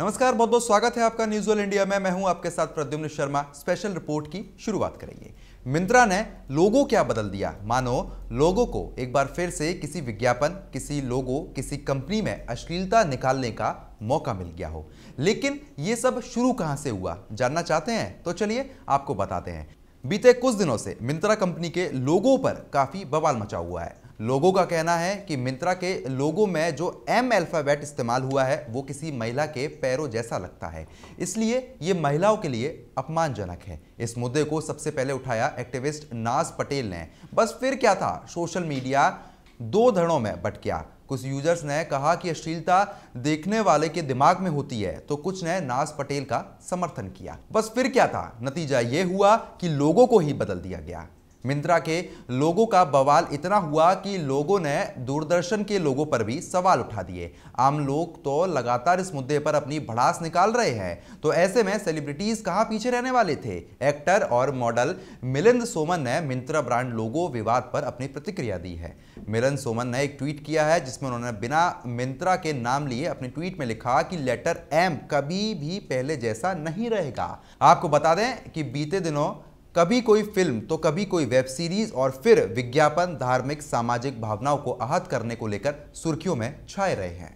नमस्कार बहुत बहुत स्वागत है आपका न्यूज ऑल इंडिया में मैं हूं आपके साथ प्रद्युम्न शर्मा स्पेशल रिपोर्ट की शुरुआत करेंगे मिंत्रा ने लोगो क्या बदल दिया मानो लोगों को एक बार फिर से किसी विज्ञापन किसी लोगो किसी कंपनी में अश्लीलता निकालने का मौका मिल गया हो लेकिन ये सब शुरू कहां से हुआ जानना चाहते हैं तो चलिए आपको बताते हैं बीते कुछ दिनों से मिंत्रा कंपनी के लोगों पर काफी बवाल मचा हुआ है लोगों का कहना है कि मिंत्रा के लोगों में जो एम अल्फ़ाबेट इस्तेमाल हुआ है वो किसी महिला के पैरों जैसा लगता है इसलिए ये महिलाओं के लिए अपमानजनक है इस मुद्दे को सबसे पहले उठाया एक्टिविस्ट नाज पटेल ने बस फिर क्या था सोशल मीडिया दो धड़ों में बट गया कुछ यूजर्स ने कहा कि अश्लीलता देखने वाले के दिमाग में होती है तो कुछ ने नाज पटेल का समर्थन किया बस फिर क्या था नतीजा ये हुआ कि लोगों को ही बदल दिया गया मिंत्रा के लोगों का बवाल इतना हुआ कि लोगों ने दूरदर्शन के लोगों पर भी सवाल उठा दिए आम लोग तो लगातार इस मुद्दे पर अपनी भड़ास निकाल रहे हैं तो ऐसे में सेलिब्रिटीज कहाँ पीछे रहने वाले थे एक्टर और मॉडल मिलिंद सोमन ने मिंत्रा ब्रांड लोगो विवाद पर अपनी प्रतिक्रिया दी है मिलिंद सोमन ने एक ट्वीट किया है जिसमें उन्होंने बिना मिंत्रा के नाम लिए अपने ट्वीट में लिखा कि लेटर एम कभी भी पहले जैसा नहीं रहेगा आपको बता दें कि बीते दिनों कभी कोई फिल्म तो कभी कोई वेब सीरीज और फिर विज्ञापन धार्मिक सामाजिक भावनाओं को आहत करने को लेकर सुर्खियों में छाए रहे हैं